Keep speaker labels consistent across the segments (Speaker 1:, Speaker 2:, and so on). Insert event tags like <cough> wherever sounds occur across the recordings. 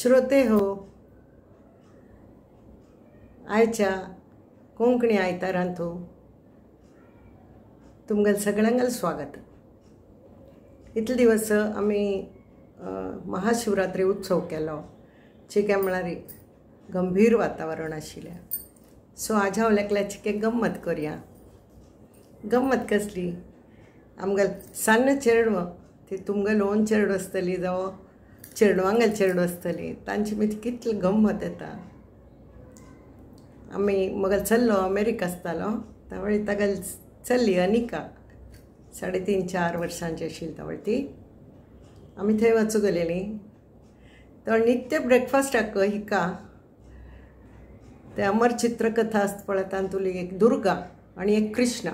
Speaker 1: श्रोते हो आयच्या कोंकणी आयतारांत हो तुमगेल सगळ्यांगल स्वागत इतले दिवस आमी महाशिवरात्री उत्सव केलो काय एक गंभीर वातावरण आशिल्लें सो आज हांव लेखल्या चिके गंमत करया गंमत कसली आमगेल सान्न चेडवं ती तुमगेल ओन चेडवं आसतली जावं चेडवांगल चेडू आसतली तांची मागीर कितली गंमत येता आमी मगो चल्लो अमेरिका आसतालो त्यावेळी तागेल चल्ली अनिका साडे तीन चार वर्सांची आशिल्ली त्यावेळी ती आमी थंय वचूंक गेलेली तर नित्य ब्रेकफास्टाक हिका ते अमर चित्रकथा आसता पळय तांतुली एक दुर्गा आनी एक कृष्णा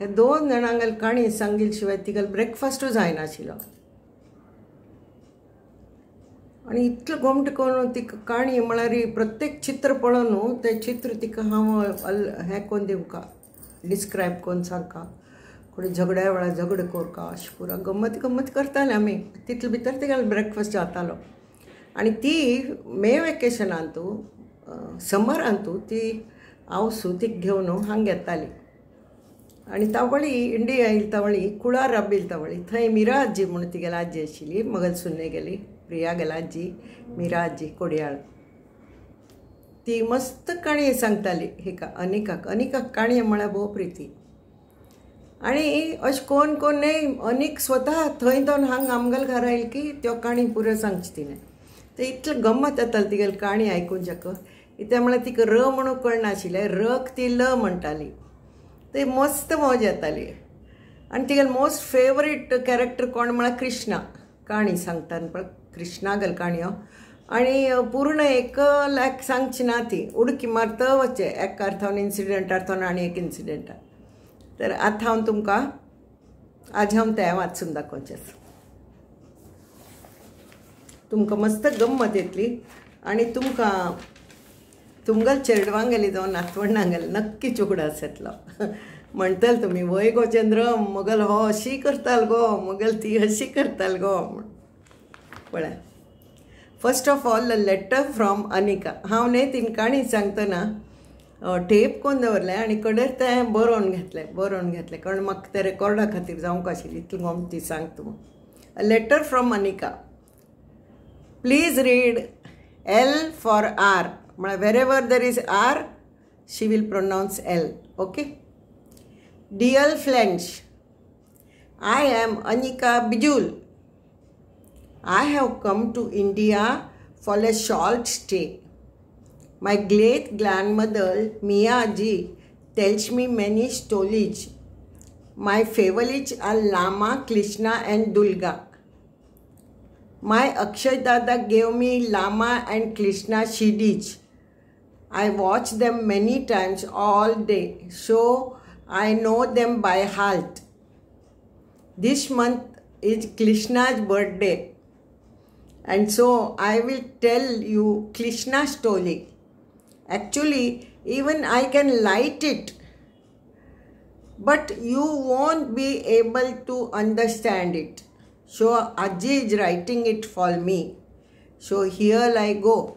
Speaker 1: हे दोन जाणांगेल काणी सांगिल शिवाय तिगेल ब्रेकफास्टू जायनाशिल्लो आणि इतकं करून ती काणी म्हळ्यार प्रत्येक चित्र पळोवन ते तें चित्र तिका हांव हें कोन दिवका डिस्क्रायब कोन कोणी झगड्या वेळा झगड का अशी पुरा गंमत गंमत करताले आम्ही तितले भितर तिका ब्रेकफास्ट जातालो आणि ती मे वेकेशनांतू समरांत ती हांव सुतीक घेवन हांग येताली आणि तावळी इंडिया येईल तावळी कुळार राबील तावळी थंय मिरा आजी म्हणून तिगेली आजी आशिल्ली मगल सुन्ने गेली प्रिया गलाजी मिराजी कोडियाळ ती मस्त काणी सांगताली का अनिकाक अनिकाक काणये म्हळ्यार भोव प्रिती आणि अशें कोण कोण न्हय अनेक स्वता थंय दोन हांगा आमगल घर आयल की त्यो काणी पुरो सांगची तिने ते इतलें गम्मत येताली तिगेली काणी ऐकून जक कित्याक म्हळ्यार तिका र म्हणून कळनाशिल्लें रक ती ल म्हणटाली ते मस्त मौज येताली आणि तिगेली मोस्ट फेवरेट कॅरेक्टर कोण म्हळ्यार कृष्णा काणी सांगतात पण कृष्णागल काणयो आणि पूर्ण एक लायक सांगची ना ती उडकी मारत वचे एक अर्थान इन्सिडेंट अर्थान आणि एक इन्सिडेंट तर आता हांव तुमकां आज हांव त्या वाचून दाखवचे तुमकां मस्त गंमत येतली आणि तुमकां तुमगल चेडवांगेली जावं नातवंडांगेली नक्की चुगडा येतलो <laughs> म्हणताल तुम्ही वय गो चंद्र मगल हो अशी करताल गो मगल ती अशी करताल गो पळा first of all a letter from Anika हांव न्ही तिनकाणी सांगतना टेप कोन दवरलें आनी कडेर तें बरोवन घेतलें बरोवन घेतलें कारण म्हाका तें रेकॉर्डा खातीर जावंक आशिल्ली गोम ती सांग तूं a letter from Anika please read L for R म्हळ्यार wherever there is R she will pronounce L okay Dear friends, I am Anika Bijul. I have come to India for a short stay. My great grandmother Mia ji tells me many stories. My favorites are Lama, Krishna and Dulga. My Akshay Dada gave me Lama and Krishna CDs. I watched them many times all day. So I know them by heart. This month is Krishna's birthday. And so I will tell you Krishna story. Actually, even I can light it. But you won't be able to understand it. So Ajay is writing it for me. So here I go.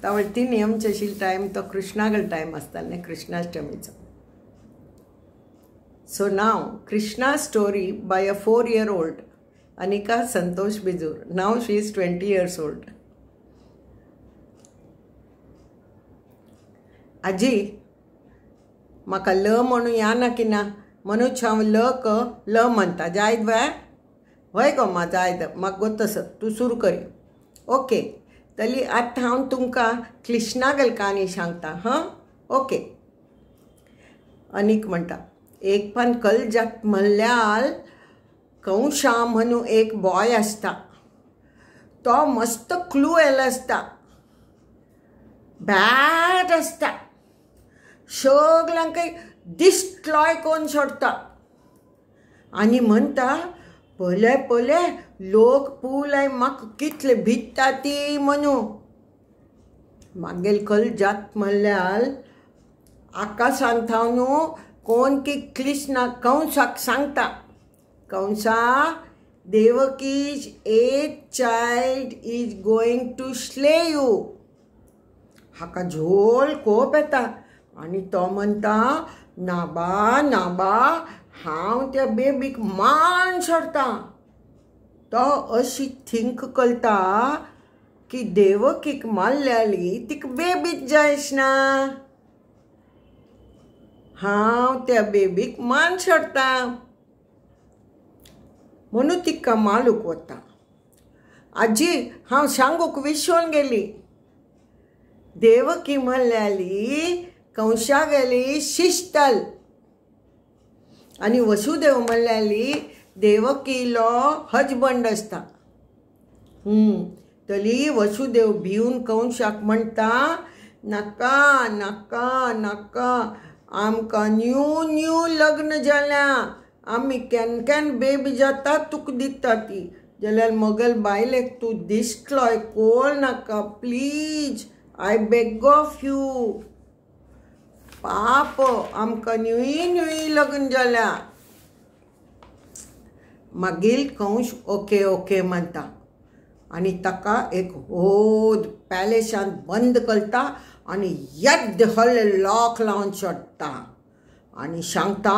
Speaker 1: त्यावरती नियमचशील time तो कृष्णागल time असताना कृष्णाष्टमीचा so नाव Krishna story by a four year old Anika Santosh Bijur नाव she is twenty years old आजी म्हाका ल म्हणू या ना की ना म्हणूच हा ल म्हणता जाय दय ग जाय द गो तसं तू सुरू कर ओके तरी आत्ता हा तुमकां क्लिष्णा गलकानी सांगता हां ओके अनिक म्हणता एक पण कल जग म्हणल्याल कंशा म्हणू एक बॉय असता तो मस्त क्लू एल असता बॅट असता सगळ्यांक दिसलोय कोण सोडता आणि म्हणता पले पले लोक पुलाय म्हाका कितले भित्ता ती म्हणू मागेल कल जात म्हणल्यार आकाशांत कोनकी कृष्ण कंसक सांगता कंसा Devaki's eight child is going to slay you हाका झोल कोप येता आनी तो म्हणटा नाबा नाबा हांव त्या बेबीक मान सोडतां तो अशी थिंक करता की देवकीक मारल्याली तिका बेबीच जायश ना हांव त्या बेबीक मान सोडटा म्हणून तिक्का मालूक वता आजी हांव सांगूक विश्वन गेली देवकी मल्याली कंशा गेली शिस्तल आनी वसुदेव देवकी देवकीलो हजबंड आसता तली वसुदेव भिवून कंशाक म्हणटा नाका नाका नाका आमकां न्यू न्यू लग्न जाला, आमी केन बेबी जाता तुका दिता ती जाल्यार मगल बायलेक तूं दिसतलोय कोण नाका please I beg of you पाप आमकां न्यूय न्यूय लग्न जाल्या मागीर कंश ओके ओके म्हणता आनी ताका एक होद पॅलेसांत बंद करता आणि येद्द हल्ले लॉक लावून सोडटा आणि सांगता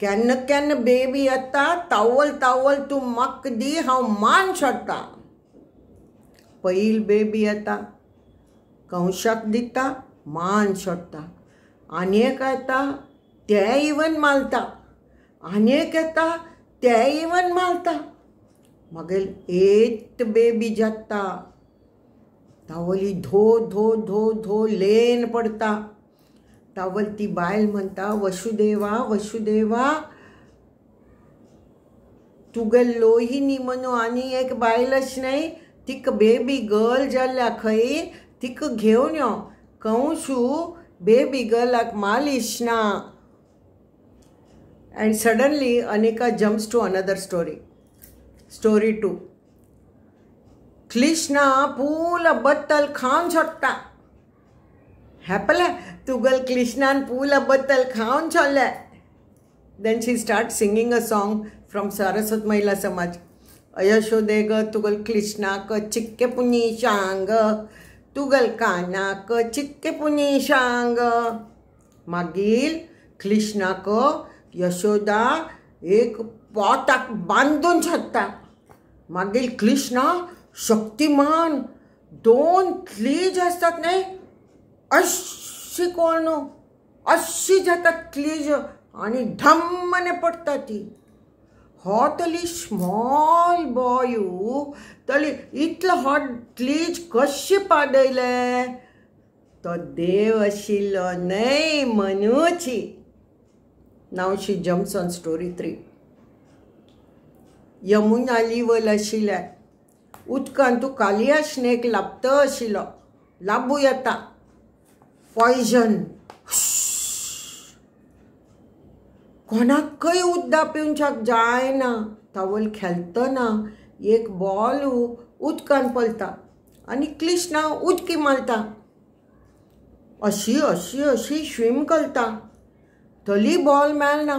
Speaker 1: केन्ना केन्ना बेबी येता तावल तावल तूं म्हाका दी हांव मान सोडटा पयल बेबी येता कंशक दिता मान सोडटा आनी एक येता ते इवन मालता आनी एक येता ते इवन मालता मागीर एत बेबी जाता तावली धो धो धो धो लेन पडता तावल ती बायल म्हणता वसुदेवा वसुदेवा तुगे लोहिनी म्हणू आनी एक बायलच नाही तिक बेबी गर्ल जाल्ल्या खंय तिक घेऊन यो कंशू बेबी गर्लाक मालिश ना and suddenly Anika jumps to another story story to Krishna ಪೂಲ ಬತ್ತಲ್ ಕಾಂಚೊಟ್ಟ ಹ್ಯಾಪಲ್ಲ ತುಗಲ್ ಕೃಷ್ಣನ್ ಪೂಲ ಬತ್ತಲ್ ಕಾಂಚೊಲ್ಲ then she starts singing a song from Saraswat Mahila Samaj. Ayashodega tugal Krishna ka chikke punishanga tugal kana ka chikke punishanga. Magil Krishna ko Yashoda ek potak bandun chatta. Magil Krishna Shaktiman दोन क्लीज असतात नाही अशी कोण अशी जातात क्लीज आणि धम्मने पडतात ती हॉतली हो, स्मॉल बॉयू तली इतलं हॉट क्लीज कसे पाडले तो देव आशिल्लो न्हय मनुची नावशी जम्सन स्टोरी थ्री यमुना वल आशिल्ल्या उदकान तूं कालिया स्नेक लाबत आशिल्लो लाबू येता पॉयझन कोणाकय उदक पिवच्याक जायना तावल खेळतना एक बॉल उदकान पलता आनी क्लिष्णा उदकी मारता अशी अशी अशी स्विम करता तली बॉल मेळना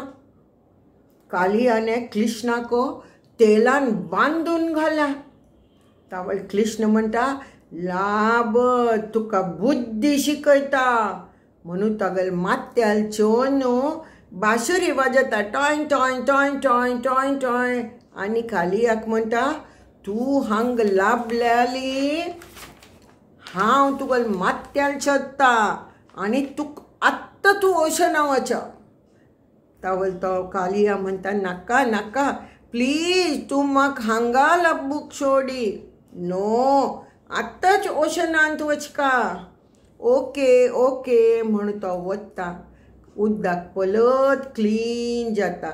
Speaker 1: कालियाने क्लिश्णाक तेलान बांदून घाल्या तावळ कृष्ण म्हणता लाभ तुका बुद्धी शिकयता म्हणून तगल मात्याल चोनू बासुरी वाजता टॉय टॉय टॉय टॉय टॉय टॉय आनी खाली म्हणटा तूं हांग लाभल्याली हांव तुगल मात्याल सोदता आनी तुक आत्तां तूं ओशना नावाचा तावल तो कालिया म्हणता नाका नाका प्लीज तू म्हाका हांगा लाबूक सोडी नो आत्ताच ओशनांत वचका ओके ओके म्हण तो वत्ता उदक पलत क्लीन जाता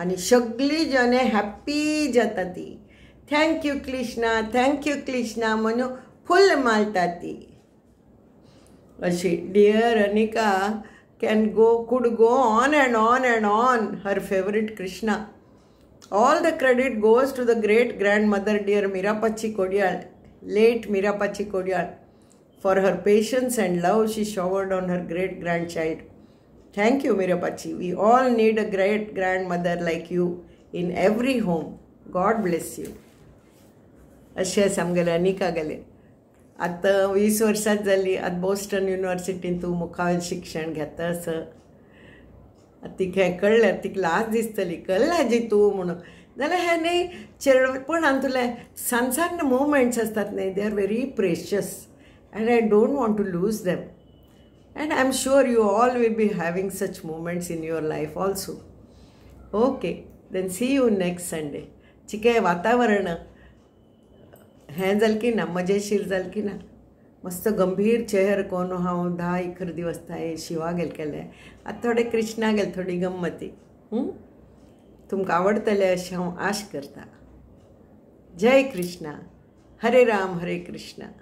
Speaker 1: आणि सगळी जने हॅप्पी जाता ती थँक्यू कृष्णा थँक्यू कृष्णा म्हणून फुल मालता ती अशी Deere Anika can go could go on and on and on her favourite Krishna All the credit goes to the great grandmother, dear Mirapachi Kodial, late Mirapachi Kodial. For her patience and love she showered on her great grandchild. Thank you, Mirapachi. We all need a great grandmother like you in every home. God bless you. अशें आमगेलें अनिकागेलें At वीस वर्सां जालीं आतां Boston युनिवर्सिटीन तूं मुखावेल ती हें कळ्ळें ती लाज दिसतली कल्लाजी तू म्हणून जाल्यार हें न्ही चेडपूण तुले सान सान मुवमेंट्स आसतात न्ही they are very precious and I don't want to lose them and I am sure you all will be having such moments in your life also okay then see you next Sunday चिके वातावरण हें जालें की ना मजेशीर जालें की ना मस्त गंभीर चेहर कोण हांव धा इखर दिवस थाय शिवा गेले आता थोडे कृष्णा गेले थोडी गंमती तुमकां आवडतले अशें हांव आश करता जय कृष्णा हरे राम हरे कृष्णा